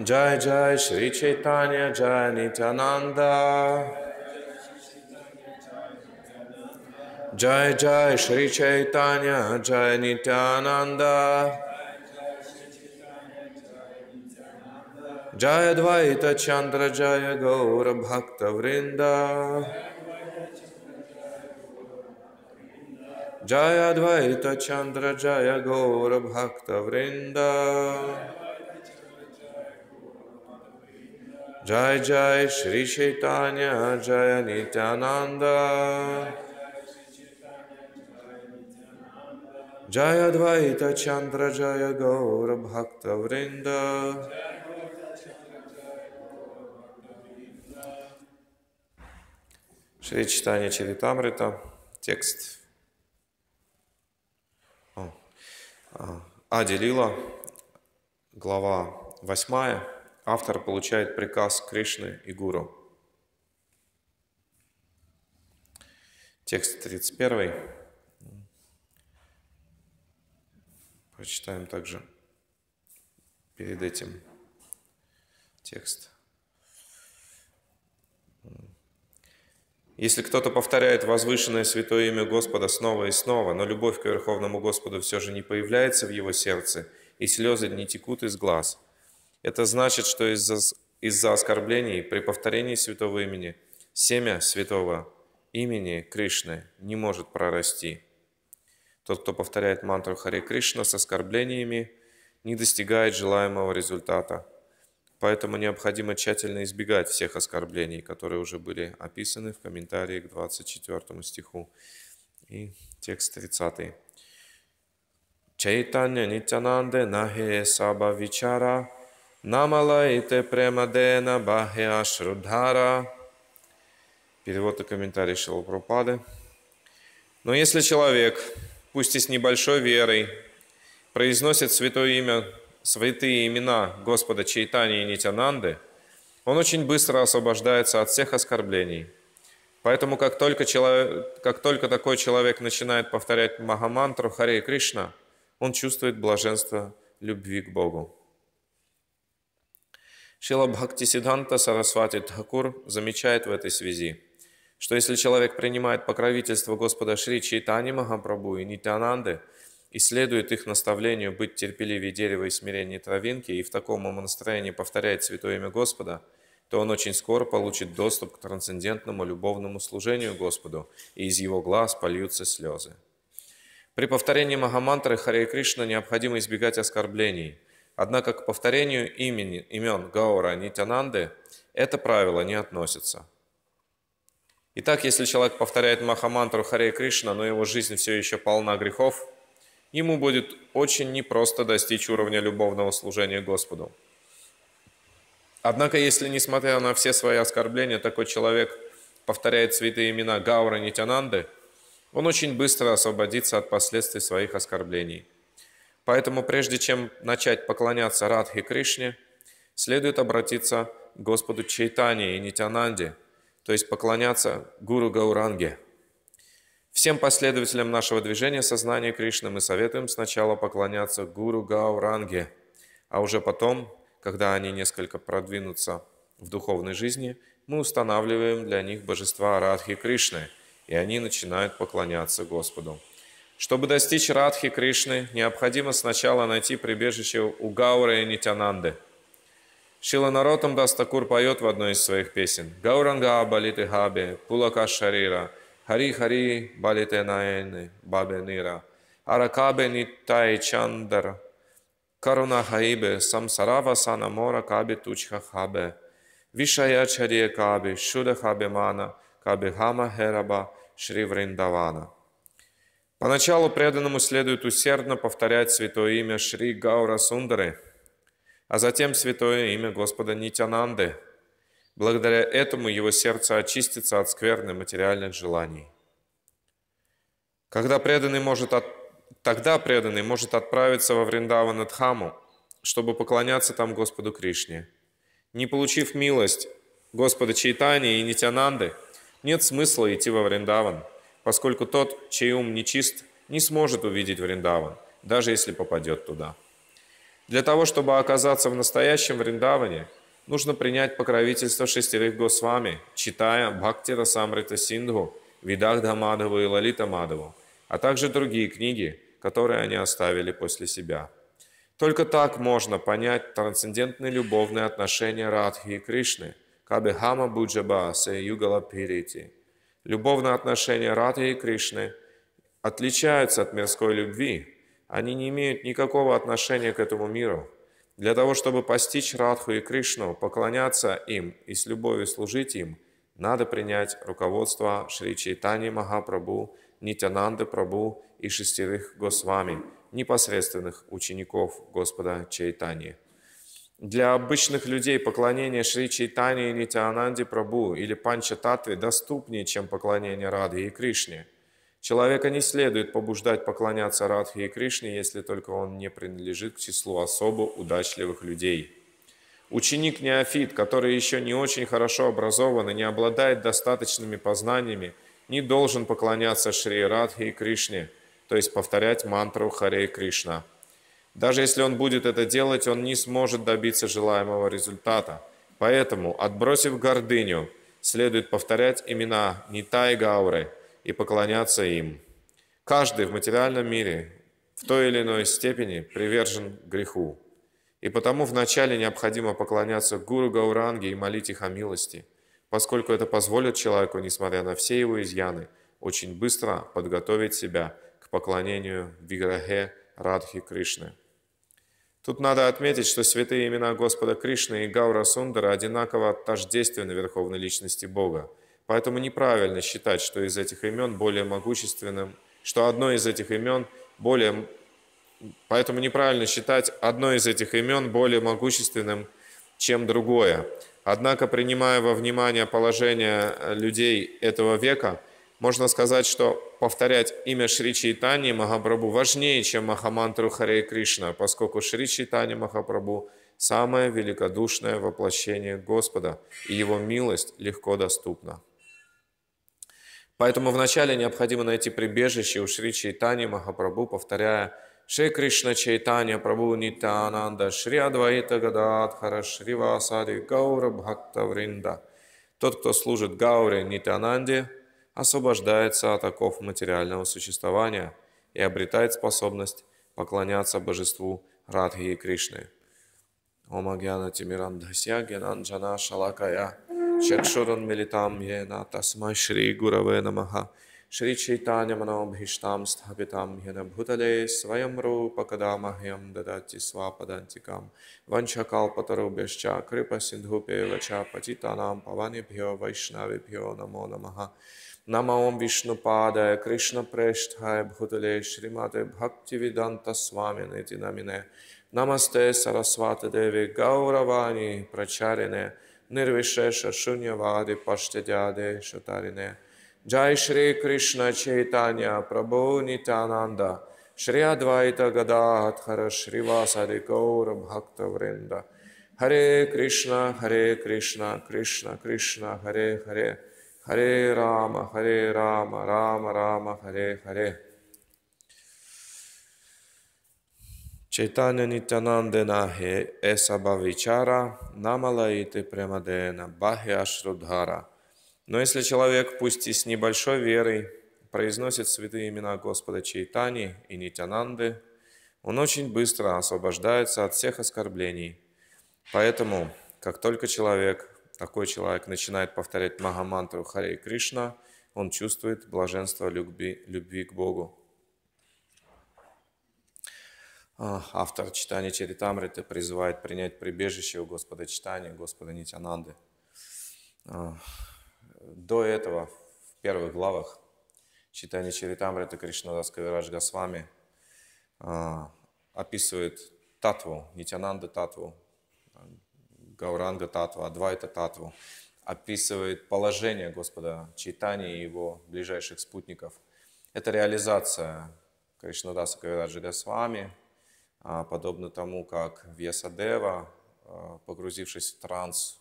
जय जय श्री चैतन्य जय नित्यानंद जय जय श्री चैतन्य जय नित्यानंद जय द्वैत चंद्र जय गौर भक्त वृंद जय द्वैत चंद्र जय गौर भक्त वृंदा Джай Джай Шри Чайтанья Джая Нитянанда. Джая Двайта Чандра Джая Гаура Бхакта Вринда. Шри Читание Чаритамрита. Текст. А, Аделила, глава восьмая автор получает приказ Кришны и Гуру. Текст 31. Прочитаем также перед этим текст. Если кто-то повторяет возвышенное святое имя Господа снова и снова, но любовь к Верховному Господу все же не появляется в его сердце, и слезы не текут из глаз – это значит, что из-за из за оскорблений при повторении святого имени семя святого имени Кришны не может прорасти. Тот, кто повторяет мантру Харе Кришна с оскорблениями, не достигает желаемого результата. Поэтому необходимо тщательно избегать всех оскорблений, которые уже были описаны в комментарии к 24 стиху. И текст 30. Чайтанья Нитянанде Нахе Саба Вичара Намалаите премадена бахя шрудхара. Перевод и комментарий Шилапрупады. Но если человек, пусть и с небольшой верой, произносит святое имя, святые имена Господа Чайтани и Нитянанды, он очень быстро освобождается от всех оскорблений. Поэтому как только, человек, как только такой человек начинает повторять Махамантру Харе Кришна, он чувствует блаженство любви к Богу. Шила Бхакти Сиддханта Сарасвати Тхакур замечает в этой связи, что если человек принимает покровительство Господа Шри Чайтани Махапрабху и Нитянанды и следует их наставлению быть терпеливее дерева и смиреннее травинки, и в таком настроении повторяет святое имя Господа, то он очень скоро получит доступ к трансцендентному любовному служению Господу, и из его глаз польются слезы. При повторении Махамантры Харе Кришна необходимо избегать оскорблений – Однако к повторению имени, имен Гаура Нитянанды это правило не относится. Итак, если человек повторяет Махамантру Харе Кришна, но его жизнь все еще полна грехов, ему будет очень непросто достичь уровня любовного служения Господу. Однако, если, несмотря на все свои оскорбления, такой человек повторяет святые имена Гаура Нитянанды, он очень быстро освободится от последствий своих оскорблений – Поэтому прежде чем начать поклоняться Радхи Кришне, следует обратиться к Господу Чайтане и Нитянанде, то есть поклоняться Гуру Гауранге. Всем последователям нашего движения сознания Кришны мы советуем сначала поклоняться Гуру Гауранге, а уже потом, когда они несколько продвинутся в духовной жизни, мы устанавливаем для них божества Радхи Кришны, и они начинают поклоняться Господу. Чтобы достичь Радхи Кришны, необходимо сначала найти прибежище у Гаура и Нитянанды. Шила Наротам Дастакур поет в одной из своих песен «Гауранга балиты хабе, пулака шарира, хари хари балите наэны, бабе нира, аракабе нитай чандар, каруна хаибе, самсарава санамора кабе тучха хабе, вишая чария кабе, шуда хабе мана, кабе хама хераба, шри вриндавана». Поначалу преданному следует усердно повторять святое имя Шри Гаура Сундары, а затем святое имя Господа Нитянанды. Благодаря этому его сердце очистится от скверны материальных желаний. Когда преданный может от... Тогда преданный может отправиться во Вриндаванадхаму, чтобы поклоняться там Господу Кришне. Не получив милость Господа Чайтани и Нитянанды, нет смысла идти во Вриндаван – поскольку тот, чей ум нечист, не сможет увидеть Вриндаван, даже если попадет туда. Для того, чтобы оказаться в настоящем Вриндаване, нужно принять покровительство шестерых Госвами, читая Бхакти Расамрита Синдху, Видагда Мадхаву и Лалита Мадхаву, а также другие книги, которые они оставили после себя. Только так можно понять трансцендентные любовные отношения Радхи и Кришны, Кабихама Буджабаса и Югала Пирити – Любовные отношения Раты и Кришны отличаются от мирской любви. Они не имеют никакого отношения к этому миру. Для того, чтобы постичь Радху и Кришну, поклоняться им и с любовью служить им, надо принять руководство Шри Чайтани Махапрабху, Нитянанды Прабу и шестерых Госвами, непосредственных учеников Господа Чайтани. Для обычных людей поклонение Шри Чайтани и Нитянанди Прабу или Панча Татве доступнее, чем поклонение Радхи и Кришне. Человека не следует побуждать поклоняться Радхи и Кришне, если только он не принадлежит к числу особо удачливых людей. Ученик Неофит, который еще не очень хорошо образован и не обладает достаточными познаниями, не должен поклоняться Шри Радхи и Кришне, то есть повторять мантру Харе Кришна – даже если он будет это делать, он не сможет добиться желаемого результата. Поэтому, отбросив гордыню, следует повторять имена Нита и Гауры и поклоняться им. Каждый в материальном мире в той или иной степени привержен греху. И потому вначале необходимо поклоняться Гуру Гауранге и молить их о милости, поскольку это позволит человеку, несмотря на все его изъяны, очень быстро подготовить себя к поклонению Виграхе Радхи Кришны. Тут надо отметить, что святые имена Господа Кришны и Гаура Сундара одинаково тождественны верховной личности Бога. Поэтому неправильно считать, что из этих имен более могущественным, что одно из этих имен более... Поэтому неправильно считать одно из этих имен более могущественным, чем другое. Однако, принимая во внимание положение людей этого века, можно сказать, что повторять имя Шри Чайтани Махапрабху важнее, чем Махамантру Харе Кришна, поскольку Шри Чайтани Махапрабху – самое великодушное воплощение Господа, и Его милость легко доступна. Поэтому вначале необходимо найти прибежище у Шри Чайтани Махапрабху, повторяя Шри Кришна Чайтанья Прабху Нитянанда Шри Адваита Гададхара Шри Васади Гаура Бхакта Вринда. Тот, кто служит Гауре Нитянанде – освобождается от оков материального существования и обретает способность поклоняться божеству Радхи и Кришны. Омагьяна Тимирам Дхасья Генан Джана Шалакая Чакшуран Милитам Йена Тасмай Шри Гураве Намаха Шри Чайтанья Манобхиштам Стхапитам Йена Бхутале Своем Рупа Кадамахьям Дадати Свападантикам Ванчакал Патарубешча Крипа Синдхупе Вача Патитанам Паванибхио Вайшнавибхио Намо Намаха नम ओं विष्णुपादाय कृष्णप्रेष्ठाय भूतले श्रीमते भक्तिवेदान्तस्वामिनिति नमिने नमस्ते सरस्वतीदेवे गौरवाणी प्रचारिणे निर्विशेष शून्यवादि पश्चिद्यादे शुतारिणे जय श्री कृष्ण चैतन्य प्रभो नित्यानंद श्री अद्वैत गदाधर श्रीवासादि गौर हरे कृष्ण हरे कृष्ण कृष्ण कृष्ण हरे हरे Харе Рама, Харе Рама, Рама Рама, Харе Харе. Чайтанья Нитянандена хе эсабавичара намалаиты премадена бахе ашрудхара. Но если человек, пусть и с небольшой верой, произносит святые имена Господа Чайтани и Нитянанды, он очень быстро освобождается от всех оскорблений. Поэтому, как только человек такой человек начинает повторять Магамантру Харе Кришна, он чувствует блаженство любви, любви к Богу. А, автор читания Чаритамриты призывает принять прибежище у Господа читания, Господа Нитянанды. А, до этого, в первых главах читания Чаритамриты Кришнадас Кавирадж Госвами а, описывает татву, Нитянанды татву, Гауранга Татва, Адвайта Татву, описывает положение Господа Чайтани и его ближайших спутников. Это реализация Кришнадаса Кавираджи Госвами, а, подобно тому, как Вьясадева, а, погрузившись в транс,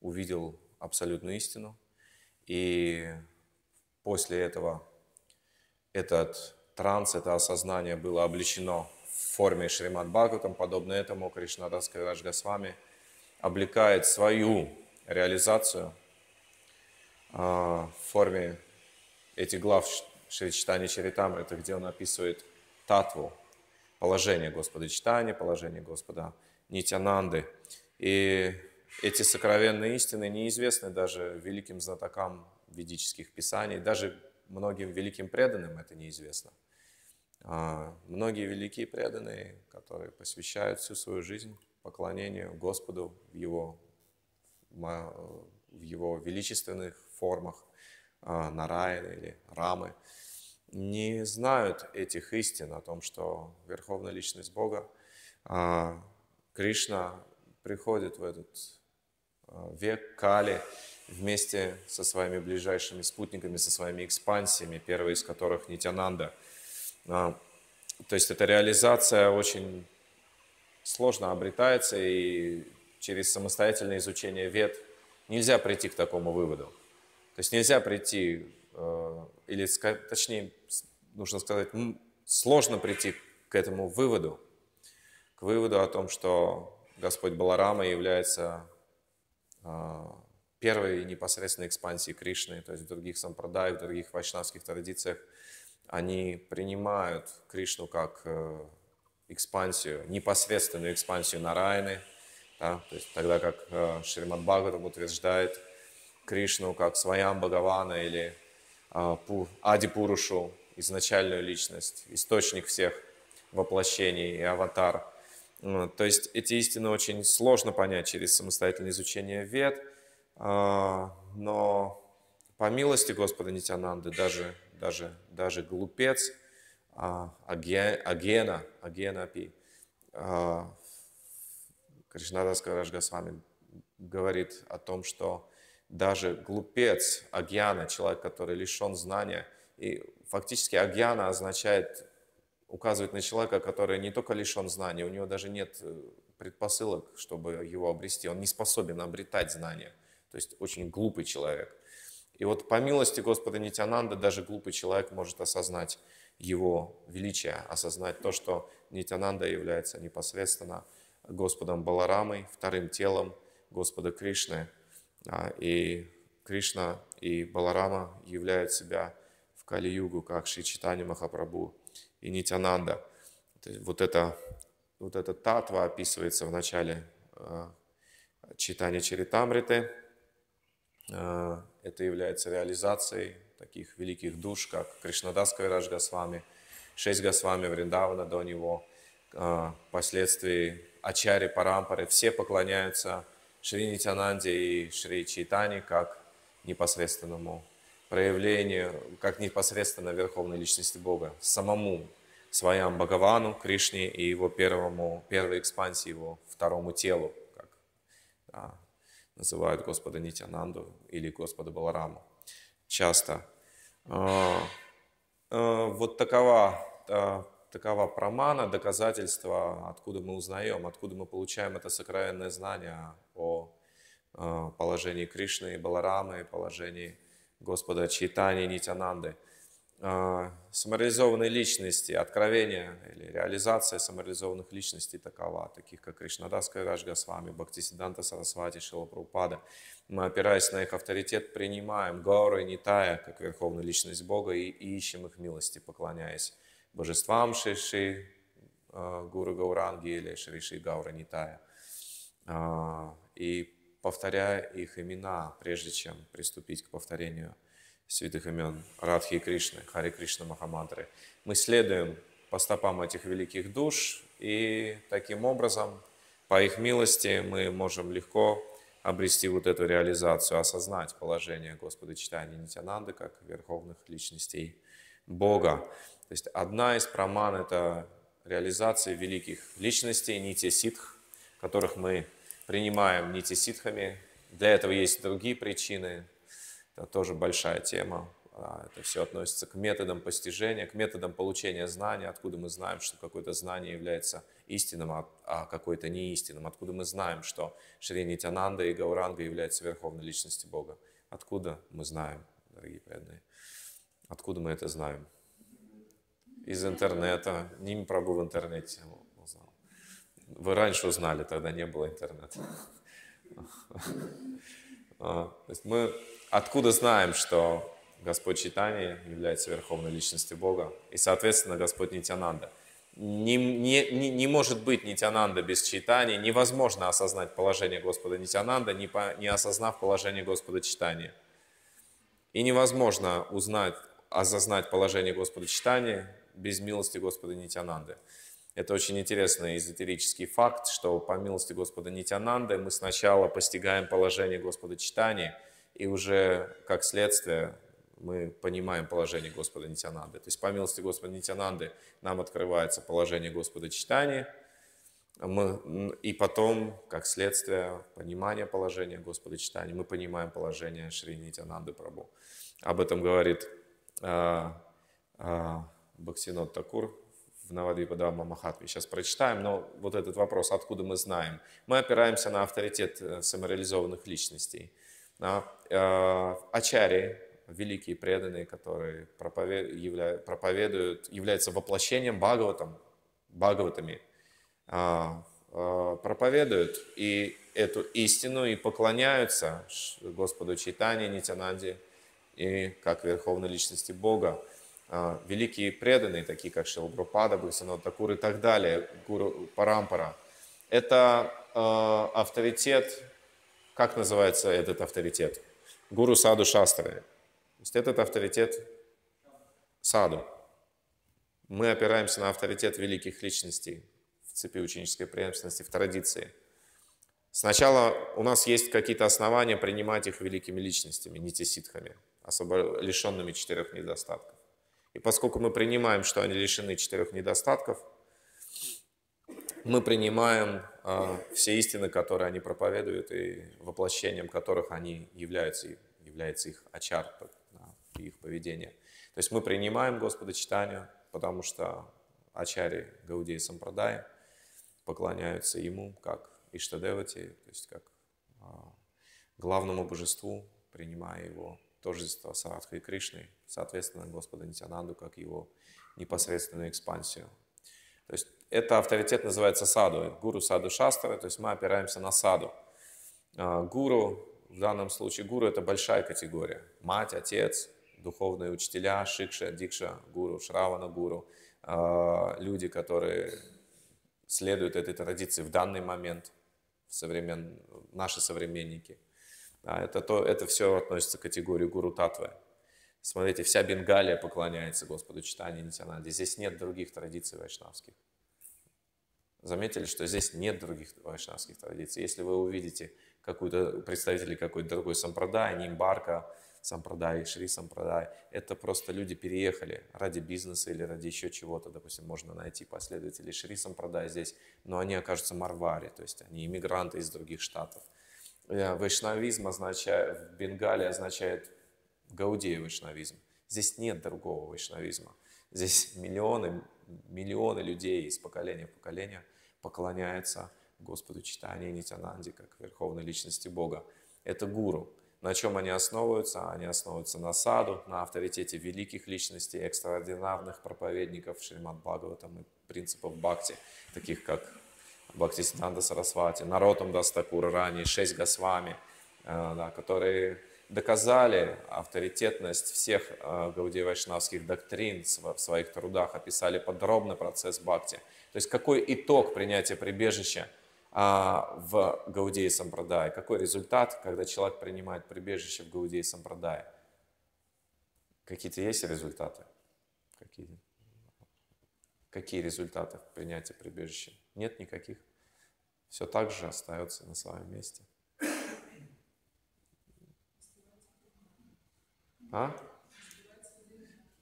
увидел абсолютную истину. И после этого этот транс, это осознание было обличено в форме Шримад Бхагаватам, подобно этому Кришнадас Кавирадж Госвами – облекает свою реализацию а, в форме этих глав Шричитани Чаритам, это где он описывает татву, положение Господа Читания, положение Господа Нитянанды. И эти сокровенные истины неизвестны даже великим знатокам ведических писаний, даже многим великим преданным это неизвестно. А, многие великие преданные, которые посвящают всю свою жизнь поклонению Господу в Его, в его величественных формах а, Нараяна или Рамы, не знают этих истин о том, что Верховная Личность Бога, а, Кришна приходит в этот а, век Кали вместе со своими ближайшими спутниками, со своими экспансиями, первый из которых Нитянанда. То есть это реализация очень сложно обретается, и через самостоятельное изучение вет нельзя прийти к такому выводу. То есть нельзя прийти, э, или точнее, нужно сказать, сложно прийти к этому выводу, к выводу о том, что Господь Баларама является э, первой непосредственной экспансией Кришны, то есть в других сампрадаях, в других вайшнавских традициях они принимают Кришну как э, экспансию, непосредственную экспансию Нарайны, да, то есть тогда как э, Шримад Бхагаватам утверждает Кришну как Своям Бхагавана или э, Пу, Адипурушу, изначальную личность, источник всех воплощений и аватар. Ну, то есть эти истины очень сложно понять через самостоятельное изучение вед, э, но по милости Господа Нитянанды даже, даже, даже глупец – а, агена, агена пи. А, Кришнадас с вами говорит о том, что даже глупец, агьяна, человек, который лишен знания, и фактически агьяна означает, указывает на человека, который не только лишен знания, у него даже нет э, предпосылок, чтобы его обрести, он не способен обретать знания, то есть очень глупый человек. И вот по милости Господа Нитянанда даже глупый человек может осознать его величия, осознать то, что Нитянанда является непосредственно Господом Баларамой, вторым телом Господа Кришны. А, и Кришна и Баларама являют себя в Кали-югу, как Шри Читани Махапрабху и Нитянанда. Вот это, вот эта татва описывается в начале а, читания Чаритамриты. А, это является реализацией таких великих душ, как Кришнадас Раш Госвами, шесть Госвами Вриндавана до него, а, впоследствии Ачари Парампары, все поклоняются Шри Нитянанде и Шри Чайтани как непосредственному проявлению, как непосредственно Верховной Личности Бога, самому своему Бхагавану, Кришне и его первому, первой экспансии, его второму телу, как да, называют Господа Нитянанду или Господа Балараму часто. А, а, вот такова, такова промана, доказательства, откуда мы узнаем, откуда мы получаем это сокровенное знание о а, положении Кришны и Баларамы, положении Господа Чайтани и Нитянанды – а, самореализованной личности, откровения или реализация самореализованных личностей такова, таких как Кришнадас Рашга с вами, Бхактисиданта Сарасвати, Шилапрупада. Мы, опираясь на их авторитет, принимаем гауры Нитая как верховную личность Бога и ищем их милости, поклоняясь божествам Шиши, а, Гуру Гауранги или Шриши Гаура Нитая. А, и повторяя их имена, прежде чем приступить к повторению – святых имен Радхи и Кришны, Хари Кришна Махамадры. Мы следуем по стопам этих великих душ, и таким образом, по их милости, мы можем легко обрести вот эту реализацию, осознать положение Господа Читания Нитянанды как верховных личностей Бога. То есть одна из проман – это реализация великих личностей, нити ситх, которых мы принимаем нити ситхами. Для этого есть другие причины, это тоже большая тема. А, это все относится к методам постижения, к методам получения знания, откуда мы знаем, что какое-то знание является истинным, а, а какое-то неистинным, откуда мы знаем, что Шри Нитянанда и Гауранга являются верховной личностью Бога. Откуда мы знаем, дорогие преданные? Откуда мы это знаем? Из интернета. Ним Прабу в интернете узнал. Вы раньше узнали, тогда не было интернета. А, то есть мы откуда знаем, что Господь Читание является верховной личностью Бога, и, соответственно, Господь Нитянанда. Не, не, не, не может быть Нитянанда без читания, невозможно осознать положение Господа Нитянанда, не, по, не осознав положение Господа читания. И невозможно узнать, осознать положение Господа читания без милости Господа Нитянанды. Это очень интересный эзотерический факт, что по милости Господа Нитянанды мы сначала постигаем положение Господа читания – и уже как следствие мы понимаем положение Господа Нитянанды. То есть по милости Господа Нитянанды нам открывается положение Господа Читания, а мы, и потом, как следствие понимания положения Господа Читания, мы понимаем положение Шри Нитянанды Прабу. Об этом говорит э, а, э, а, Бхактинот Такур в Навадвипадама Махатве. Сейчас прочитаем, но вот этот вопрос, откуда мы знаем? Мы опираемся на авторитет э, самореализованных личностей – а, э, ачари, великие преданные, которые проповедуют, являются воплощением Бхагаватам, Бхагаватами, а, а, проповедуют и эту истину и поклоняются Господу Чайтане, Нитянанде и как Верховной Личности Бога. Великие преданные, такие как Шилбрупада, Бхагавасинот и так далее, Гуру Парампара, это э, авторитет как называется этот авторитет? Гуру Саду Шастры. То есть этот авторитет Саду. Мы опираемся на авторитет великих личностей в цепи ученической преемственности, в традиции. Сначала у нас есть какие-то основания принимать их великими личностями, нитиситхами, особо лишенными четырех недостатков. И поскольку мы принимаем, что они лишены четырех недостатков, мы принимаем а, все истины, которые они проповедуют и воплощением которых они являются, является их очар и их поведение. То есть мы принимаем Господа читанию, потому что ачари Гаудеи Сампрадай поклоняются Ему как Иштадевати, то есть как а, главному божеству, принимая его тождество с Радхой Кришной, соответственно, Господа Нитянанду как его непосредственную экспансию. То есть это авторитет называется саду, гуру саду шастры, то есть мы опираемся на саду. А, гуру, в данном случае гуру это большая категория. Мать, отец, духовные учителя, шикша, дикша, гуру, шравана, гуру. А, люди, которые следуют этой традиции в данный момент, современ... наши современники. А, это, то, это все относится к категории гуру татвы. Смотрите, вся Бенгалия поклоняется Господу читания Нитянанде. Здесь нет других традиций вайшнавских заметили, что здесь нет других вайшнавских традиций. Если вы увидите какую-то представителей какой-то другой сампрадай, нимбарка, сампрадай, шри сампрадай, это просто люди переехали ради бизнеса или ради еще чего-то. Допустим, можно найти последователей шри сампрадай здесь, но они окажутся марвари, то есть они иммигранты из других штатов. Э, вайшнавизм означает, в Бенгале означает гаудея вайшнавизм. Здесь нет другого вайшнавизма. Здесь миллионы миллионы людей из поколения в поколение поклоняются Господу Читания Нитянанди, как Верховной Личности Бога. Это гуру. На чем они основываются? Они основываются на саду, на авторитете великих личностей, экстраординарных проповедников Шримад Бхагаватам и принципов бхакти, таких как Бхактисиданта Сарасвати, Наротом Дастакура Рани, Шесть Госвами, э, да, которые доказали авторитетность всех э, гаудей вайшнавских доктрин в своих трудах, описали подробно процесс бхакти. То есть какой итог принятия прибежища а, в Гаудеи Сампрадае, какой результат, когда человек принимает прибежище в Гаудеи Сампрадае. Какие-то есть результаты? Какие? Какие результаты принятия прибежища? Нет никаких. Все так же остается на своем месте. А?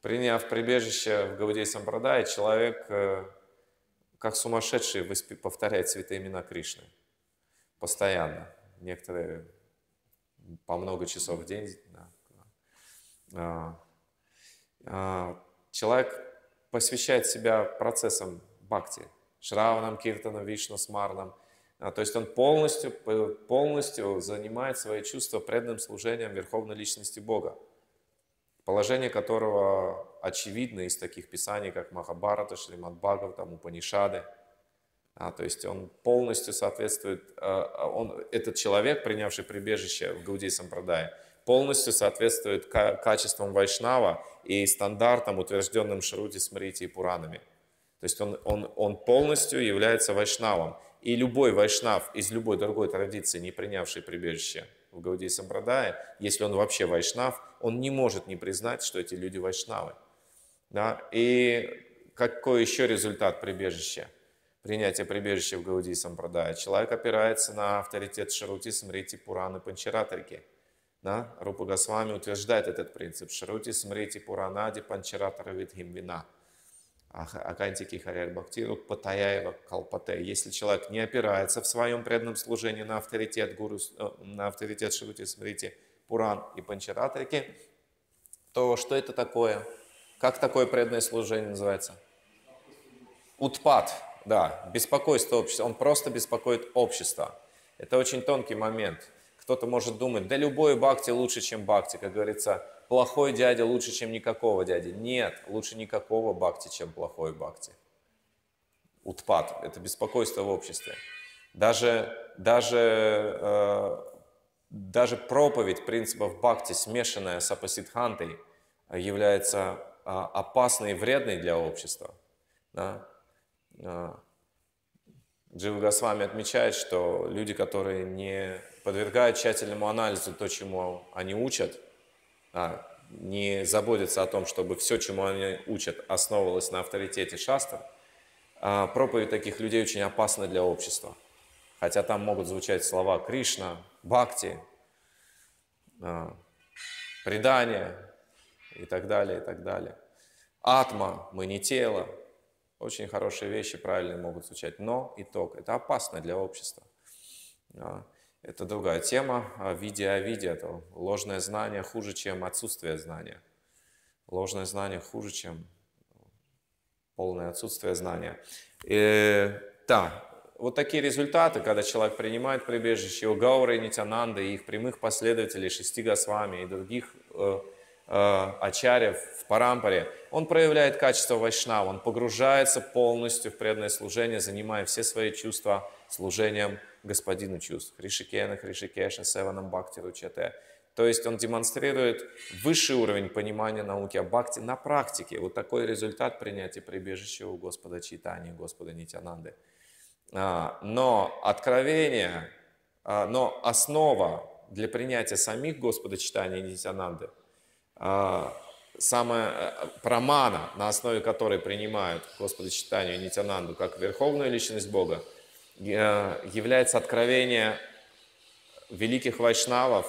Приняв прибежище в Гаудей Сампрадай, человек э, как сумасшедший повторяет святые имена Кришны. Постоянно. Некоторые по много часов в день. Да. А, а, человек посвящает себя процессам бхакти, шраванам, киртанам, вишну, смарнам. А, то есть он полностью, полностью занимает свои чувства преданным служением Верховной Личности Бога положение которого очевидно из таких писаний, как Махабарата, Шримад Бхагав, там Упанишады. А, то есть он полностью соответствует, а, а, он, этот человек, принявший прибежище в Гауди Сампрадае, полностью соответствует качествам Вайшнава и стандартам, утвержденным Шрути, Смрити и Пуранами. То есть он, он, он полностью является Вайшнавом. И любой Вайшнав из любой другой традиции, не принявший прибежище в Гаудии Сампрадае, если он вообще вайшнав, он не может не признать, что эти люди вайшнавы. Да? И какой еще результат прибежища? Принятие прибежища в Гаудии Сампрадая. Человек опирается на авторитет Шарути, Смрити, Пураны, Панчаратрики. Да? Рупа Госвами утверждает этот принцип. Шарути, Смрити, Пуранади, Панчаратара, Видхим, Вина. Акантики Харьяр Бхактину, Патаяева Калпате. Если человек не опирается в своем преданном служении на авторитет гуру, э, на авторитет Шрути Смрити, Пуран и Панчаратрики, то что это такое? Как такое преданное служение называется? Утпад, да, беспокойство общества. Он просто беспокоит общество. Это очень тонкий момент. Кто-то может думать, да любой бхакти лучше, чем бхакти, как говорится, плохой дядя лучше, чем никакого дяди. Нет, лучше никакого бхакти, чем плохой бхакти. Утпад – это беспокойство в обществе. Даже, даже, э, даже проповедь принципов бхакти, смешанная с апасидхантой, является э, опасной и вредной для общества. Да? А, Джива Госвами отмечает, что люди, которые не подвергают тщательному анализу то, чему они учат – а, не заботится о том, чтобы все, чему они учат, основывалось на авторитете шастр, а, проповедь таких людей очень опасна для общества. Хотя там могут звучать слова Кришна, Бхакти, а, предание и так далее, и так далее. Атма, мы не тело. Очень хорошие вещи правильные могут звучать, но итог – это опасно для общества. Это другая тема. А видя, видя, это ложное знание хуже, чем отсутствие знания. Ложное знание хуже, чем полное отсутствие знания. И, э, да, вот такие результаты, когда человек принимает прибежище у Гауры и Нитянанды, и их прямых последователей, шести Госвами и других э, э, ачарьев в Парампаре, он проявляет качество вайшнава, он погружается полностью в преданное служение, занимая все свои чувства служением господину чувств, Хришикена, Хришикеша, Севанам Бхакти Ручате. То есть он демонстрирует высший уровень понимания науки о Бхакти на практике. Вот такой результат принятия прибежища у Господа Читания, Господа Нитянанды. А, но откровение, а, но основа для принятия самих Господа Читания и Нитянанды а, самая э, промана, на основе которой принимают Господа Читания и Нитянанду как верховную личность Бога – Э, является откровение великих вайшнавов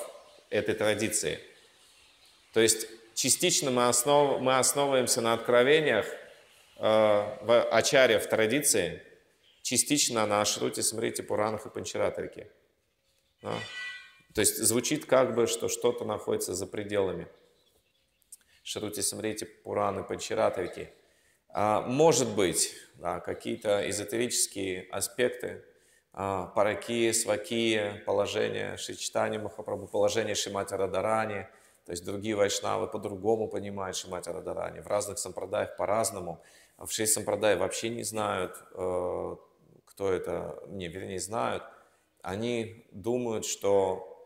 этой традиции. То есть частично мы, основ, мы основываемся на откровениях э, в ачаре в традиции, частично на Ашруте, Смрите, Пуранах и Панчаратрике. Да? То есть звучит как бы, что что-то находится за пределами. Шрути, Смрити, Пураны, Панчаратовики. А, может быть, да, какие-то эзотерические аспекты, а, паракия, свакия, положение Шичтани Махапрабху, положение Шимати Радарани, то есть другие вайшнавы по-другому понимают Шимати Радарани, в разных сампрадаях по-разному. В шесть сампрадай вообще не знают, э, кто это, не, вернее, знают. Они думают, что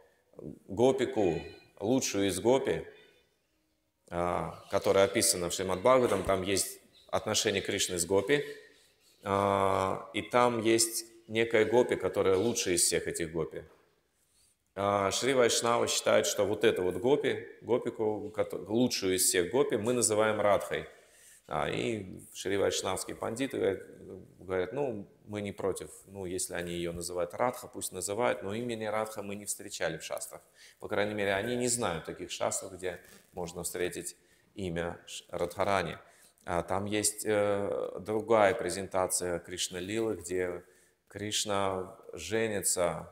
гопику, лучшую из гопи, а, которая описана в Шримад Бхагаватам, там есть отношения Кришны с гопи, а, и там есть некая гопи, которая лучше из всех этих гопи. А, шри Вайшнава считает, что вот эту вот гопи, гопику, лучшую из всех гопи, мы называем радхой. А, и шри Вайшнавские пандиты говорят, ну, мы не против, ну, если они ее называют радха, пусть называют, но имени радха мы не встречали в шастрах. По крайней мере, они не знают таких шастров, где можно встретить имя Радхарани. А, там есть э, другая презентация Кришна Лилы, где Кришна женится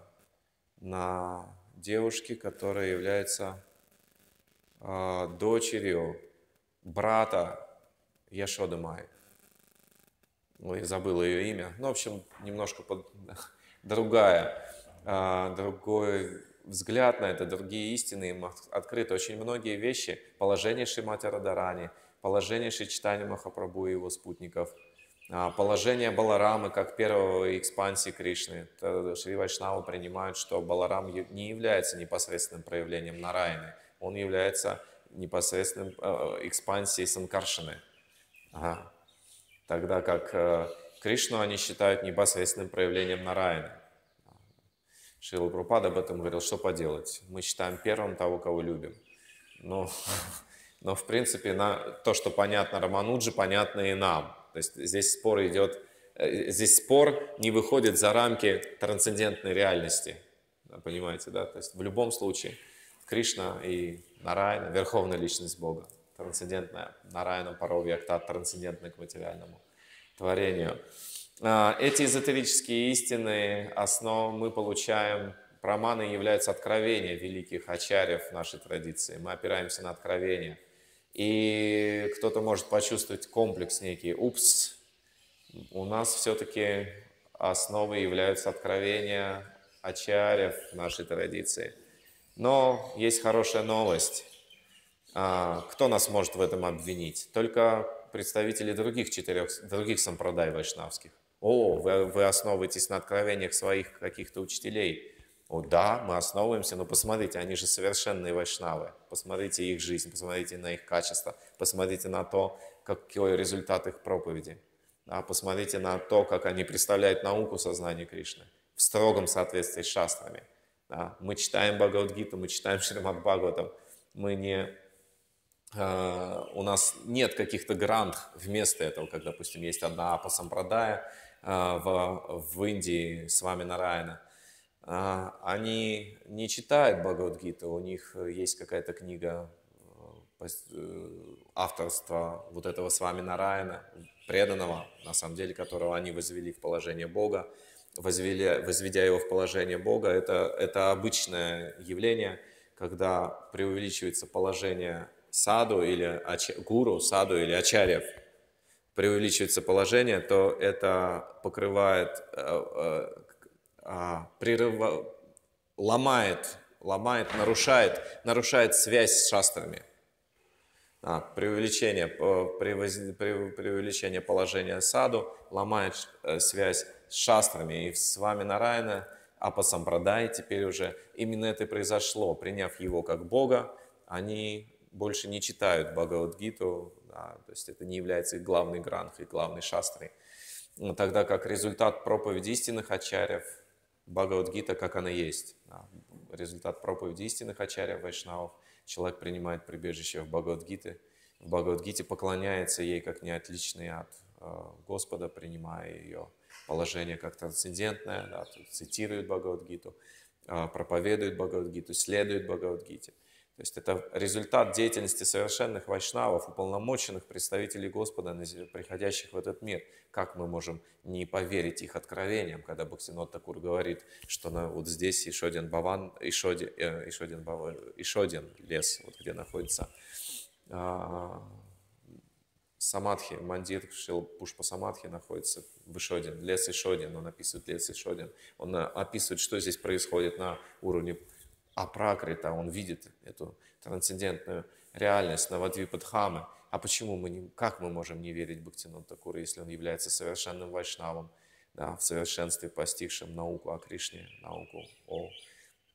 на девушке, которая является а, дочерью брата Яшодамай. Ну, я забыл ее имя. Ну, в общем, немножко под... другая, а, другой взгляд на это, другие истины им открыты. Очень многие вещи, положение Шимати Радарани – положение Шичтани Махапрабху и его спутников, а, положение Баларамы как первого экспансии Кришны. Шри Вайшнавы принимают, что Баларам не является непосредственным проявлением Нарайны, он является непосредственным э, экспансией Санкаршины. Ага. Тогда как э, Кришну они считают непосредственным проявлением Нарайны. Шрила Прупад об этом говорил, что поделать. Мы считаем первым того, кого любим. Но ну, но, в принципе, на то, что понятно Рамануджи, понятно и нам. То есть здесь спор идет, э, здесь спор не выходит за рамки трансцендентной реальности. Понимаете, да? То есть в любом случае Кришна и Нарайна, верховная личность Бога, трансцендентная, Нарайна паро векта, трансцендентная к материальному творению. А, эти эзотерические истины, основ мы получаем Праманы являются откровения великих ачарьев нашей традиции. Мы опираемся на откровения – и кто-то может почувствовать комплекс некий. Упс, у нас все-таки основой являются откровения Ачарьев нашей традиции. Но есть хорошая новость. А, кто нас может в этом обвинить? Только представители других четырех, других сампродай вайшнавских. О, вы, вы основываетесь на откровениях своих каких-то учителей. О да, мы основываемся, но посмотрите, они же совершенные вайшнавы. Посмотрите их жизнь, посмотрите на их качество, посмотрите на то, какой результат их проповеди. Да, посмотрите на то, как они представляют науку сознания Кришны в строгом соответствии с шастрами. Да. Мы читаем Бхагавадгиту, мы читаем Шримад Бхагаватам, мы не Uh, у нас нет каких-то грант вместо этого, как, допустим, есть одна апа Сампрадая uh, в, в Индии с вами на Нараяна, а, они не читают Бхагавадгиту, у них э, есть какая-то книга э, э, авторства вот этого с вами Нараяна, преданного, на самом деле, которого они возвели в положение Бога. Возвели, возведя его в положение Бога, это, это обычное явление, когда преувеличивается положение саду или ач... гуру, саду или ачарьев, преувеличивается положение, то это покрывает а, прерыва, ломает, ломает, нарушает, нарушает связь с шастрами. А, преувеличение, э, превоз, пре, преувеличение положения саду ломает э, связь с шастрами. И с вами Нарайна, а прадай. теперь уже именно это произошло. Приняв его как Бога, они больше не читают Бхагавадгиту, да, то есть это не является их главной гранхой, главной шастрой. Тогда как результат проповеди истинных ачарьев – Бхагавадгита, как она есть. Результат проповеди истинных Ачарья Вайшнавов. Человек принимает прибежище в Бхагавадгите. В Бхагавадгите поклоняется ей как неотличный от э, Господа, принимая ее положение как трансцендентное, да, цитирует Бхагавадгиту, э, проповедует Бхагавадгиту, следует Бхагавадгите. То есть это результат деятельности совершенных вайшнавов, уполномоченных представителей Господа, приходящих в этот мир. Как мы можем не поверить их откровениям, когда Бхактинот Такур говорит, что на, вот здесь Ишодин Баван, Ишоди, э, Ишодин, Баван, Ишодин лес, вот где находится э, Самадхи, Мандир Шил Пушпа Самадхи находится в Ишодин, лес Ишодин, он описывает лес Ишодин, он э, описывает, что здесь происходит на уровне а пракрита он видит эту трансцендентную реальность Навадвипадхамы. А почему мы не, как мы можем не верить Бхактинон Такуру, если он является совершенным вайшнавом, да, в совершенстве постигшим науку о Кришне, науку о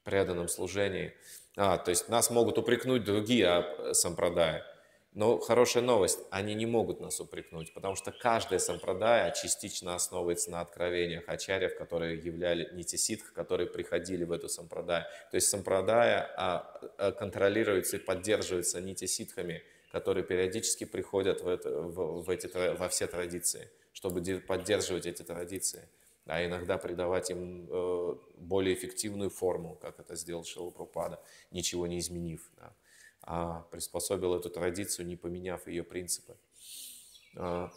преданном служении. А, то есть нас могут упрекнуть другие сампрадаи, но хорошая новость, они не могут нас упрекнуть, потому что каждая сампрадая частично основывается на откровениях ачарьев, которые являли нитиситх, которые приходили в эту сампрадаю. То есть сампрадая а, а, контролируется и поддерживается нитиситхами, которые периодически приходят в, это, в, в эти, во все традиции, чтобы поддерживать эти традиции, а иногда придавать им э, более эффективную форму, как это сделал Шилупрупада, ничего не изменив. Да а приспособил эту традицию, не поменяв ее принципы. А,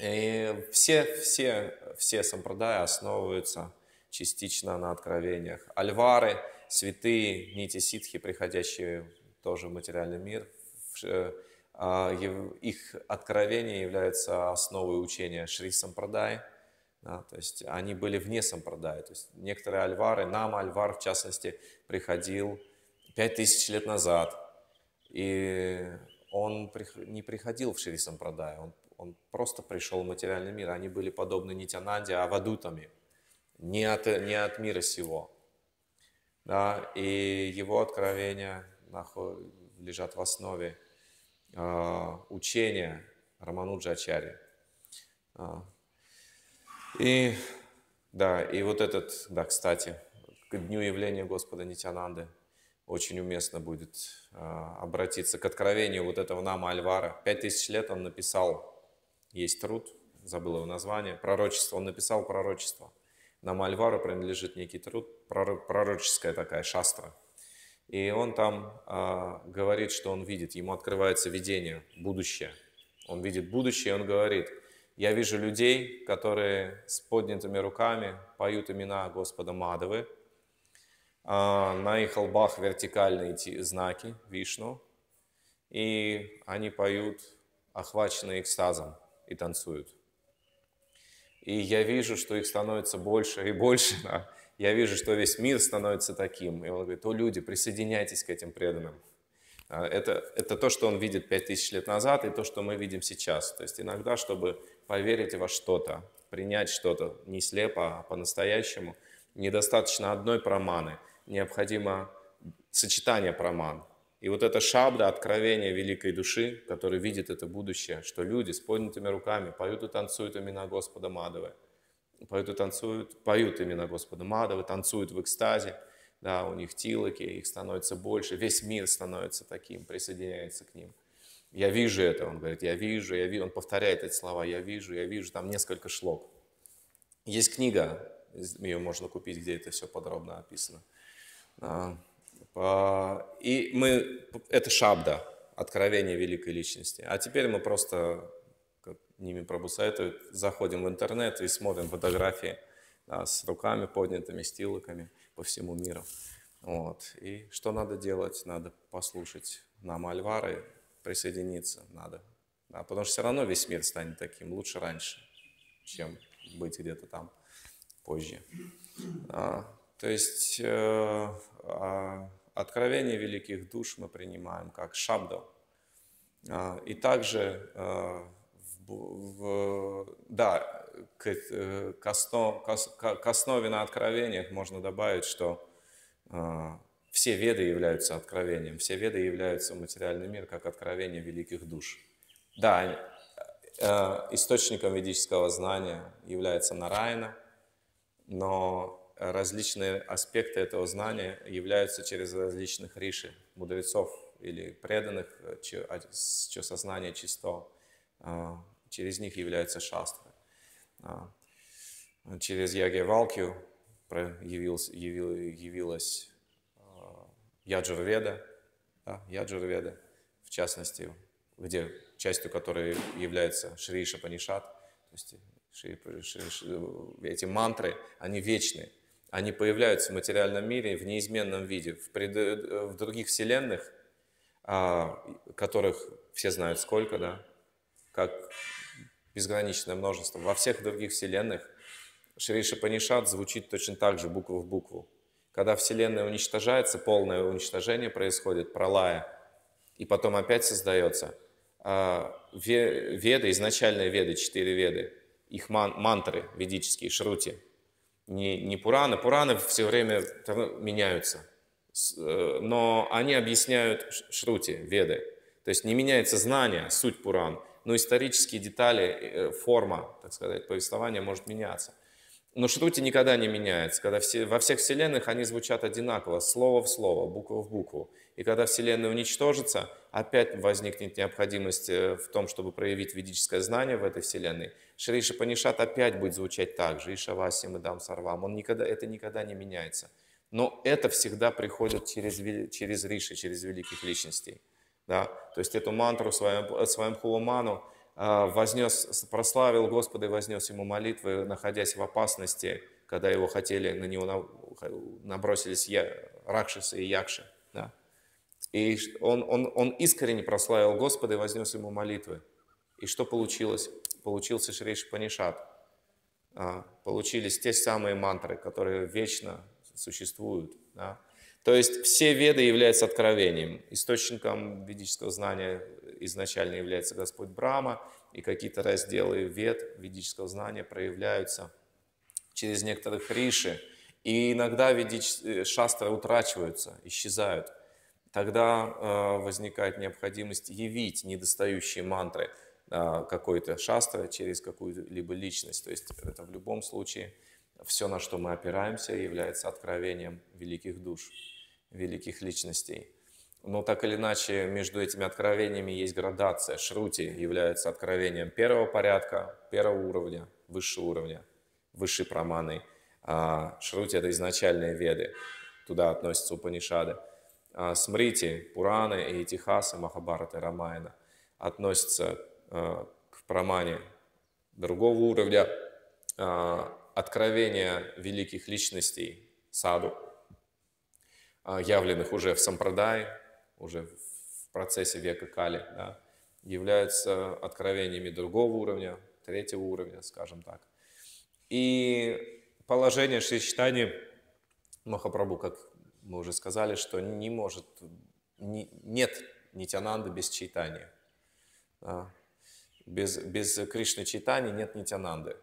и все, все, все сампрадая основываются частично на откровениях. Альвары, святые, нити ситхи, приходящие тоже в материальный мир, а, их откровения являются основой учения Шри Сампрадай. Да, то есть они были вне Сампрадай. То есть некоторые альвары, нам альвар в частности, приходил пять тысяч лет назад. И он не приходил в Шри Сампрадай, он, он просто пришел в материальный мир. Они были подобны Нитянанде, а вадутами, не от, не от мира сего. Да, и его откровения лежат в основе э, учения Рамануджачари. Ачари. А. И да, и вот этот, да, кстати, к дню явления Господа Нитянанды – очень уместно будет э, обратиться к откровению вот этого Нама Альвара. Пять тысяч лет он написал, есть труд, забыл его название, пророчество, он написал пророчество. Нама Альвару принадлежит некий труд, пророческая такая шастра. И он там э, говорит, что он видит, ему открывается видение, будущее. Он видит будущее, он говорит, я вижу людей, которые с поднятыми руками поют имена Господа Мадовы, а, на их лбах вертикальные эти знаки Вишну, и они поют, охваченные экстазом, и танцуют. И я вижу, что их становится больше и больше. Я вижу, что весь мир становится таким. И он говорит, о, люди, присоединяйтесь к этим преданным. А, это, это то, что он видит пять тысяч лет назад, и то, что мы видим сейчас. То есть иногда, чтобы поверить во что-то, принять что-то не слепо, а по-настоящему, недостаточно одной проманы – необходимо сочетание проман. И вот эта шабда откровения великой души, который видит это будущее, что люди с поднятыми руками поют и танцуют имена Господа Мадавы. Поют и танцуют, поют имена Господа Мадавы, танцуют в экстазе. Да, у них тилоки, их становится больше, весь мир становится таким, присоединяется к ним. Я вижу это, он говорит, я вижу, я вижу. Он повторяет эти слова, я вижу, я вижу. Там несколько шлок. Есть книга, ее можно купить, где это все подробно описано. А, и мы, это шабда, откровение великой личности. А теперь мы просто, как ними Прабу советует, заходим в интернет и смотрим фотографии да, с руками поднятыми, стилоками по всему миру. Вот. И что надо делать? Надо послушать нам Альвары, присоединиться надо. Да, потому что все равно весь мир станет таким лучше раньше, чем быть где-то там позже. А, то есть э, э, а, откровение великих душ мы принимаем как шабду. Э, и также, э, в, в, да, к, э, к, основ, к, к основе на откровениях можно добавить, что э, все веды являются откровением, все веды являются материальный мир как откровение великих душ. Да, э, источником ведического знания является Нараяна, но различные аспекты этого знания являются через различных риши, мудрецов или преданных, чье, а, чье сознание чисто. А, через них является шастра. Через Ягевалкию явился, явил, явилась а, Яджурведа, да, Яджурведа, в частности, где частью которой является Шри Шапанишат, то есть э, Шри, Шри, Шри, э, эти мантры, они вечные они появляются в материальном мире в неизменном виде. В, пред... в других вселенных, а, которых все знают сколько, да, как безграничное множество, во всех других вселенных Шри Панишат звучит точно так же, букву в букву. Когда вселенная уничтожается, полное уничтожение происходит, пролая, и потом опять создается. А, ве... Веды, изначальные веды, четыре веды, их ман... мантры ведические, шрути – не, не Пурана. Пураны все время ну, меняются. Э, но они объясняют Шрути, Веды. То есть не меняется знание, суть Пуран, но исторические детали, э, форма, так сказать, повествования может меняться. Но шрути никогда не меняется, когда все, во всех вселенных они звучат одинаково, слово в слово, буква в букву. И когда вселенная уничтожится, опять возникнет необходимость э, в том, чтобы проявить ведическое знание в этой вселенной. Шриша Панишат опять будет звучать так же, Ишавасим и Дам Сарвам. Он никогда, это никогда не меняется. Но это всегда приходит через, через Риши, через великих личностей. Да? То есть эту мантру, своим, своим хулуману, а, вознес, прославил Господа и вознес ему молитвы, находясь в опасности, когда его хотели, на него набросились я, Ракшисы и Якши. Да. И он, он, он искренне прославил Господа и вознес ему молитвы. И что получилось? Получился Шриш Панишат. А, получились те самые мантры, которые вечно существуют. Да? То есть все веды являются откровением, источником ведического знания изначально является Господь Брама, и какие-то разделы вед, ведического знания проявляются через некоторых риши, и иногда э, шастры утрачиваются, исчезают. Тогда э, возникает необходимость явить недостающие мантры э, какой-то шастры через какую-либо личность. То есть это в любом случае все, на что мы опираемся, является откровением великих душ, великих личностей. Но так или иначе, между этими откровениями есть градация. Шрути является откровением первого порядка, первого уровня, высшего уровня, высшей проманы. А Шрути – это изначальные веды, туда относятся Упанишады. А Смрити, Пураны и Техасы, Махабарата и Рамайна относятся а, к промане другого уровня, а, откровения великих личностей, саду, а, явленных уже в Сампрадай, уже в процессе века Кали, да, являются откровениями другого уровня, третьего уровня, скажем так. И положение Шри Махапрабху, как мы уже сказали, что не может, не, нет нитянанды без читания. Да. Без, без Кришны читания нет нитянанды.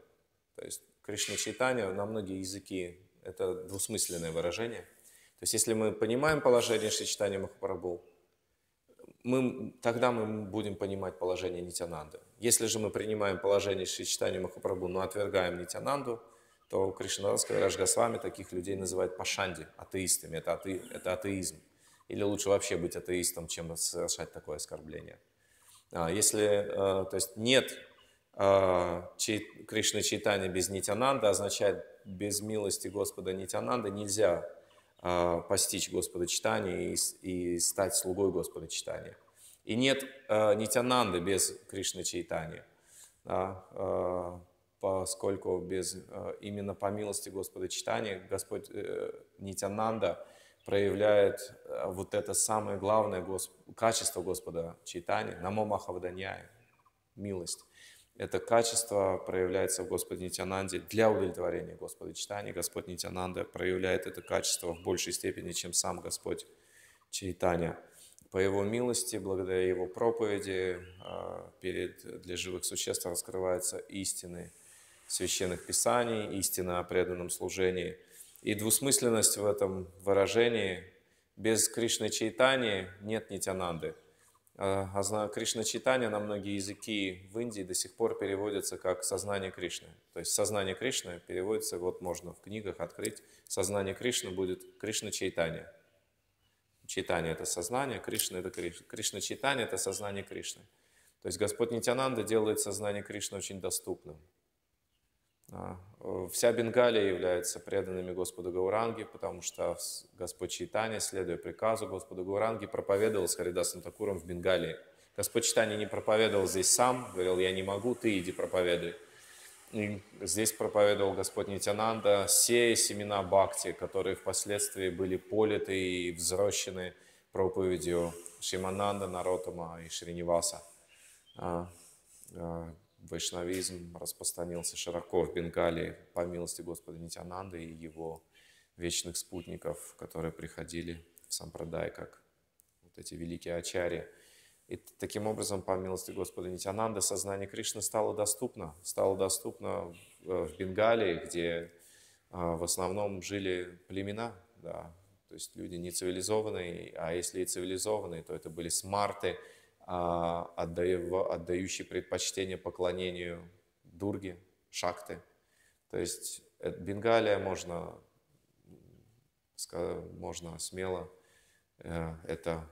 То есть Кришна читания на многие языки это двусмысленное выражение – то есть если мы понимаем положение Шичтани Махапрабху, мы, тогда мы будем понимать положение Нитянанды. Если же мы принимаем положение Шичтани Махапрабху, но отвергаем Нитянанду, то Кришнадас с вами таких людей называют пашанди, атеистами. Это, ате, это атеизм. Или лучше вообще быть атеистом, чем совершать такое оскорбление. А, если, э, то есть нет э, Кришны Чайтани без Нитянанда, означает без милости Господа Нитянанда нельзя а, постичь Господа читания и, и стать слугой Господа читания. И нет э, нитянанды без Кришны читания, да, э, поскольку без, э, именно по милости Господа читания Господь э, нитянанда проявляет вот это самое главное госп... качество Господа читания, намо махаваданьяя, милость. Это качество проявляется в Господе Нитянанде для удовлетворения Господа Читания. Господь Нитянанда проявляет это качество в большей степени, чем сам Господь Чайтания. По Его милости, благодаря Его проповеди, а, перед, для живых существ раскрываются истины священных писаний, истина о преданном служении. И двусмысленность в этом выражении – без Кришны Чайтани нет Нитянанды – а, а Кришна читания на многие языки в Индии до сих пор переводится как сознание Кришны. То есть сознание Кришны переводится, вот можно в книгах открыть, сознание Кришны будет Кришна читание. Читание это сознание, Кришна это Кришна. Кришна читание это сознание Кришны. То есть Господь Нитянанда делает сознание Кришны очень доступным. А, э, вся Бенгалия является преданными Господу Гауранги, потому что Господь Чайтанья, следуя приказу Господу Гауранги, проповедовал с Харидасом Такуром в Бенгалии. Господь Чайтанья не проповедовал здесь сам, говорил, я не могу, ты иди проповедуй. И здесь проповедовал Господь Нитянанда, сея семена бхакти, которые впоследствии были политы и взрощены проповедью Шимананда, Наротама и Шриниваса а, а, вайшнавизм распространился широко в Бенгалии по милости Господа Нитянанды и его вечных спутников, которые приходили в Сампрадай, как вот эти великие ачари. И таким образом, по милости Господа Нитянанды, сознание Кришны стало доступно. Стало доступно в э, Бенгалии, где а, в основном жили племена, да, то есть люди не цивилизованные, а если и цивилизованные, то это были смарты, а, отдающий предпочтение поклонению дурги, шакты. То есть э, Бенгалия можно, можно смело э, это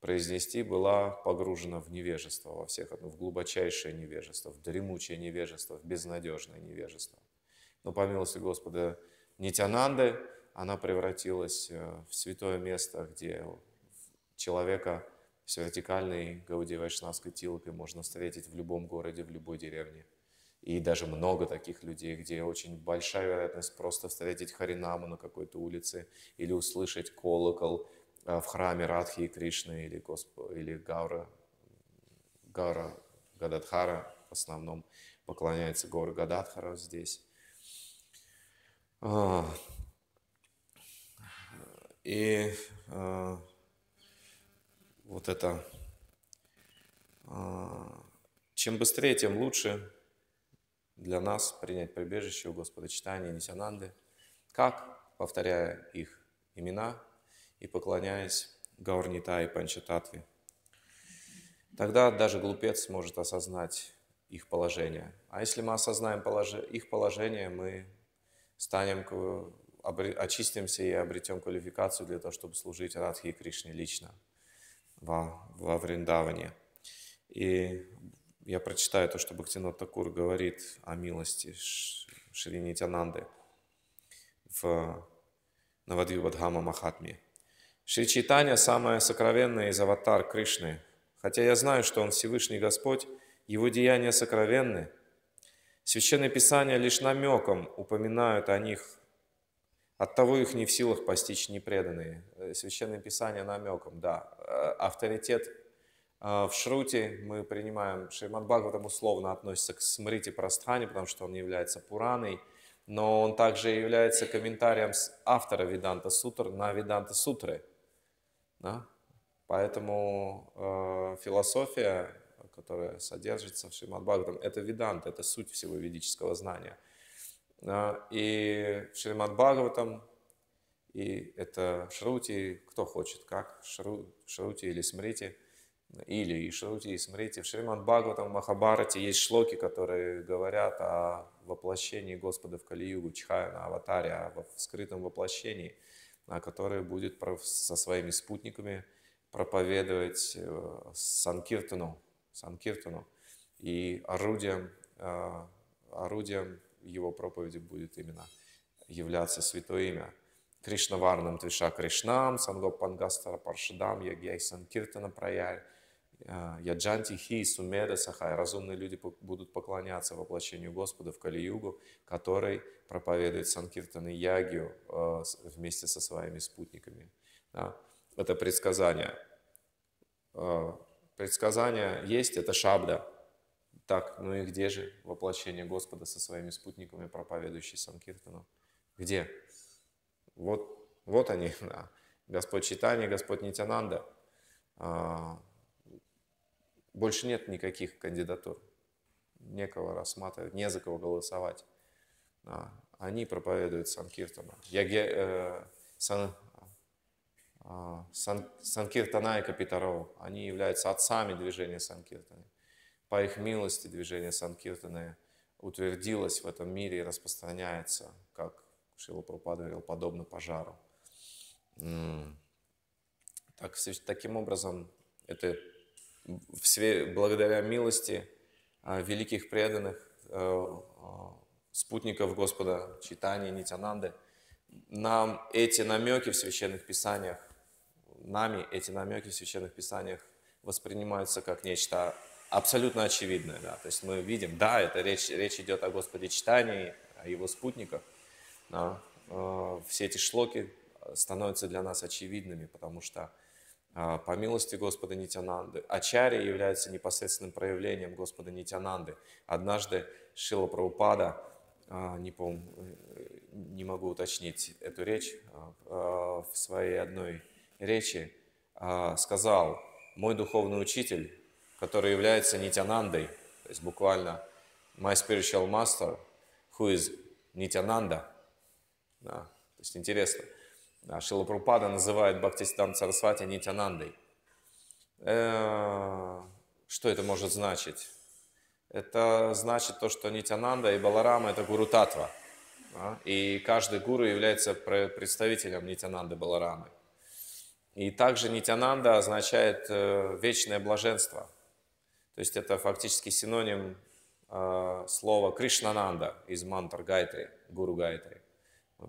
произнести, была погружена в невежество во всех, ну, в глубочайшее невежество, в дремучее невежество, в безнадежное невежество. Но по милости Господа Нитянанды она превратилась э, в святое место, где человека – с вертикальной Гаудия Вайшнавской тилокой можно встретить в любом городе, в любой деревне. И даже много таких людей, где очень большая вероятность просто встретить Харинаму на какой-то улице или услышать колокол э, в храме Радхи и Кришны или, Госп... или Гаура, Гаура Гададхара в основном поклоняется Гаура Гададхара здесь. А, и э, вот это, а, чем быстрее, тем лучше для нас принять прибежище у Господа читания Нитянанды. Как? Повторяя их имена и поклоняясь Гаурнита и Панчататве. Тогда даже глупец может осознать их положение. А если мы осознаем полож... их положение, мы станем, обре... очистимся и обретем квалификацию для того, чтобы служить Радхи и Кришне лично во, во Вриндаване. И я прочитаю то, что Бхактинат Такур говорит о милости Шри Нитянанды в Навадвибадхама Махатме. Шри Чайтанья – самое сокровенное из аватар Кришны. Хотя я знаю, что он Всевышний Господь, его деяния сокровенны. Священные писания лишь намеком упоминают о них Оттого их не в силах постичь непреданные. Э, Священное Писание намеком, да. Э, авторитет э, в шруте мы принимаем, Шримад Бхагаватам условно относится к Смрити Прастране, потому что он является Пураной, но он также является комментарием автора Виданта Сутр на Виданта Сутры. Да? Поэтому э, философия, которая содержится в Шримад Бхагаватам, это Виданта это суть всего ведического знания – а, и Шримад Бхагаватам, и это Шрути, кто хочет, как, Шру, Шрути или Смрити, или и Шрути, и Смрити. В Шримад Бхагаватам, Махабарате есть шлоки, которые говорят о воплощении Господа в Кали-югу, Чхая на аватаре, о скрытом воплощении, а который будет со своими спутниками проповедовать э, Санкиртану, Санкиртану и орудием, э, орудием его проповеди будет именно являться святое имя. Кришнаварнам Твиша Кришнам, Сангоп Пангастара Паршидам, Ягьяй Санкиртана Праяль, э, Яджанти Хи, Сумеда Сахай. Разумные люди будут поклоняться воплощению Господа в Кали-югу, который проповедует Санкиртан и Ягью э, вместе со своими спутниками. Да? Это предсказание. Э, предсказание есть, это шабда. Так, ну и где же воплощение Господа со своими спутниками, проповедующий Санкиртаном? Где? Вот, вот они, да. Господь Читания, Господь Нитянанда. А, больше нет никаких кандидатур. Некого рассматривать, не за кого голосовать. А, они проповедуют Санкиртана. Яге, э, сан, э, сан, Санкиртана и Капитарова. Они являются отцами движения Санкиртана. По их милости движение Санкиртаны утвердилось в этом мире и распространяется, как Шила Пропада говорил, подобно пожару. Так, таким образом, это благодаря милости а, великих преданных э, а, спутников Господа Читания Нитянанды, нам эти намеки в священных писаниях, нами эти намеки в священных писаниях воспринимаются как нечто абсолютно очевидное. Да. То есть мы видим, да, это речь, речь идет о Господе читании, о его спутниках. Да. Э, все эти шлоки э, становятся для нас очевидными, потому что э, по милости Господа Нитянанды. Ачари является непосредственным проявлением Господа Нитянанды. Однажды Шила Прабхупада, не помню, не могу уточнить эту речь, в своей одной речи сказал, мой духовный учитель который является нитянандой, то есть буквально my spiritual master, who is нитянанда. Да, то есть интересно. Да, Шила называет Бхактистан Сарасвати нитянандой. Э, что это может значить? Это значит то, что Нитянанда и Баларама – это гуру татва. Да? И каждый гуру является представителем Нитянанды Баларамы. И также Нитянанда означает э, вечное блаженство – то есть это фактически синоним э, слова Кришнананда из мантр Гайтри, Гуру Гайтри.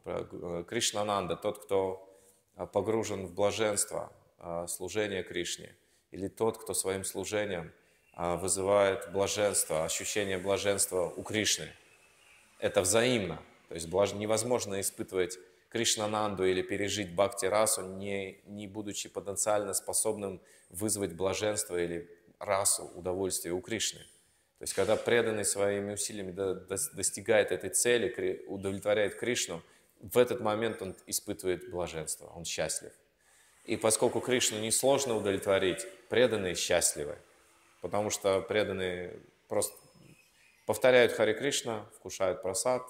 Э, Кришнананда, тот, кто а, погружен в блаженство, э, служение Кришне, или тот, кто своим служением э, вызывает блаженство, ощущение блаженства у Кришны. Это взаимно. То есть блаж... невозможно испытывать Кришнананду или пережить бхакти-расу, не, не будучи потенциально способным вызвать блаженство или расу удовольствия у Кришны. То есть, когда преданный своими усилиями достигает этой цели, удовлетворяет Кришну, в этот момент он испытывает блаженство, он счастлив. И поскольку Кришну несложно удовлетворить, преданные счастливы, потому что преданные просто повторяют Хари Кришна, вкушают просад,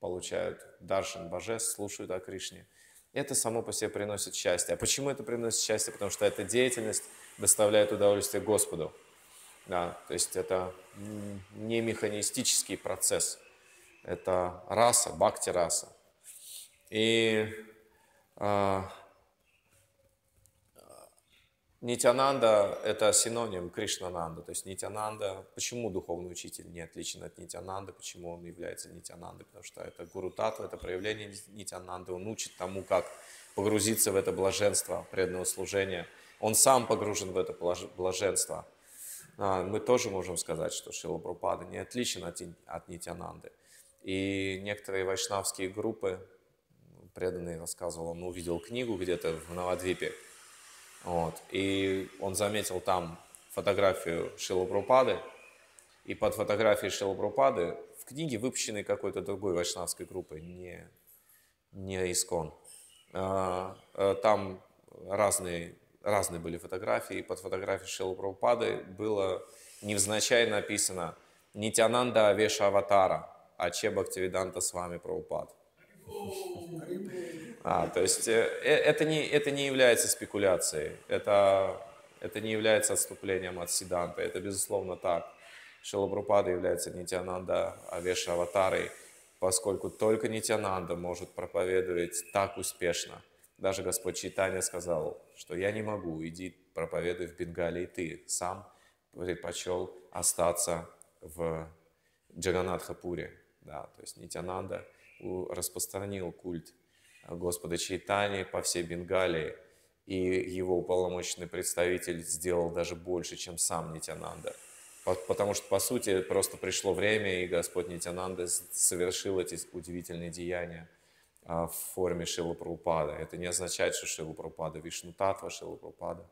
получают даршин божеств, слушают о Кришне – это само по себе приносит счастье. А почему это приносит счастье? Потому что эта деятельность доставляет удовольствие Господу. Да, то есть это не механистический процесс. Это раса, бхакти-раса. И а, Нитянанда – это синоним Кришнананда, то есть Нитянанда, почему духовный учитель не отличен от Нитянанда, почему он является Нитянандой, потому что это Гуру Татва, это проявление Нитянанды, он учит тому, как погрузиться в это блаженство преданного служения, он сам погружен в это блаженство. А, мы тоже можем сказать, что Шила Прабхупада не отличен от, от Нитянанды. И некоторые вайшнавские группы, преданные рассказывал, он увидел книгу где-то в Навадвипе. Вот. И он заметил там фотографию Шилопрупады, и под фотографией Шилопрупады в книге, выпущенной какой-то другой вайшнавской группой, не, не Искон, а, а, там разные, разные были фотографии, и под фотографией Шилопрупады было невзначай написано «Нитянанда Авеша Аватара, Аче Бхактивиданта с вами Прабхупад». А, то есть э, э, это, не, это не является спекуляцией, это, это не является отступлением от седанта, это безусловно так. Шилабрупада является Нитянанда Авеша Аватарой, поскольку только Нитянанда может проповедовать так успешно. Даже Господь Читания сказал, что я не могу, иди проповедуй в Бенгалии ты. Сам предпочел остаться в Джаганатхапуре. Да, то есть Нитянанда распространил культ Господа Чайтани по всей Бенгалии. И его уполномоченный представитель сделал даже больше, чем сам Нитянанда. Потому что, по сути, просто пришло время, и Господь Нитянанда совершил эти удивительные деяния а, в форме Шила Это не означает, что Шила Прабхупада Вишну а,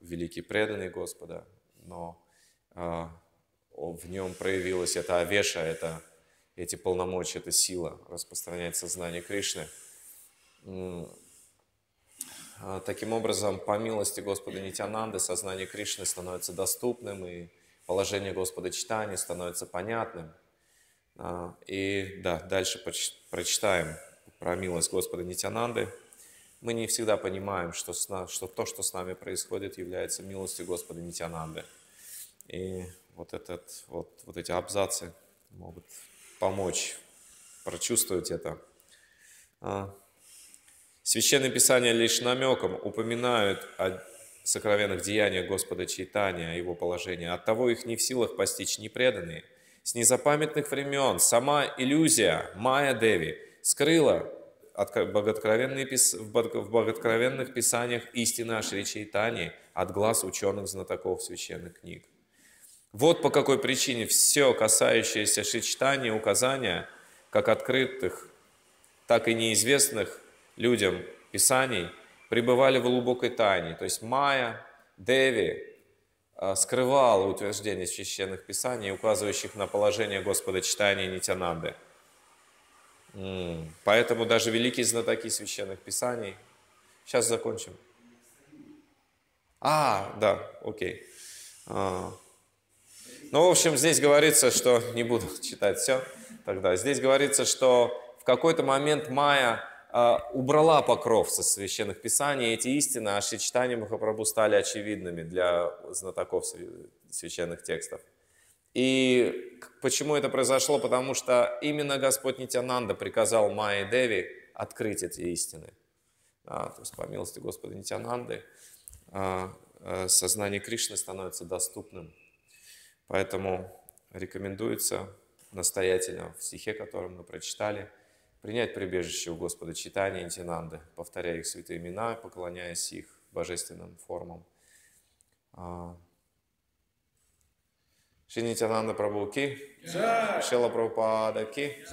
великий преданный Господа, но а, в нем проявилась эта авеша, это эти полномочия, эта сила распространяет сознание Кришны. А, таким образом, по милости Господа Нитянанды, сознание Кришны становится доступным, и положение Господа Читания становится понятным. А, и да, дальше прочитаем про милость Господа Нитянанды. Мы не всегда понимаем, что, что то, что с нами происходит, является милостью Господа Нитянанды. И вот, этот, вот, вот эти абзацы могут помочь прочувствовать это. А, Священное Писание лишь намеком упоминают о сокровенных деяниях Господа Чайтания, о его положении. От того их не в силах постичь непреданные. С незапамятных времен сама иллюзия Майя Деви скрыла в богооткровенных писаниях истины о Шри Чайтане от глаз ученых-знатоков священных книг. Вот по какой причине все касающееся шичтани, указания, как открытых, так и неизвестных людям писаний, пребывали в глубокой тайне. То есть Майя, Деви а, скрывала утверждение священных писаний, указывающих на положение Господа читания Нитянанды. Поэтому даже великие знатоки священных писаний... Сейчас закончим. А, да, окей. А, ну, в общем, здесь говорится, что... Не буду читать все тогда. Здесь говорится, что в какой-то момент Майя э, убрала покров со священных писаний, и эти истины о читания Махапрабху стали очевидными для знатоков священных текстов. И почему это произошло? Потому что именно Господь Нитянанда приказал Майе Деви открыть эти истины. А, то есть, по милости Господа Нитянанды, а, а, сознание Кришны становится доступным Поэтому рекомендуется настоятельно в стихе, который мы прочитали, принять прибежище у Господа читания интинанды, повторяя их святые имена, поклоняясь их божественным формам. А. Шинитянанда Прабу Ки, Шила Прабхупада Ки.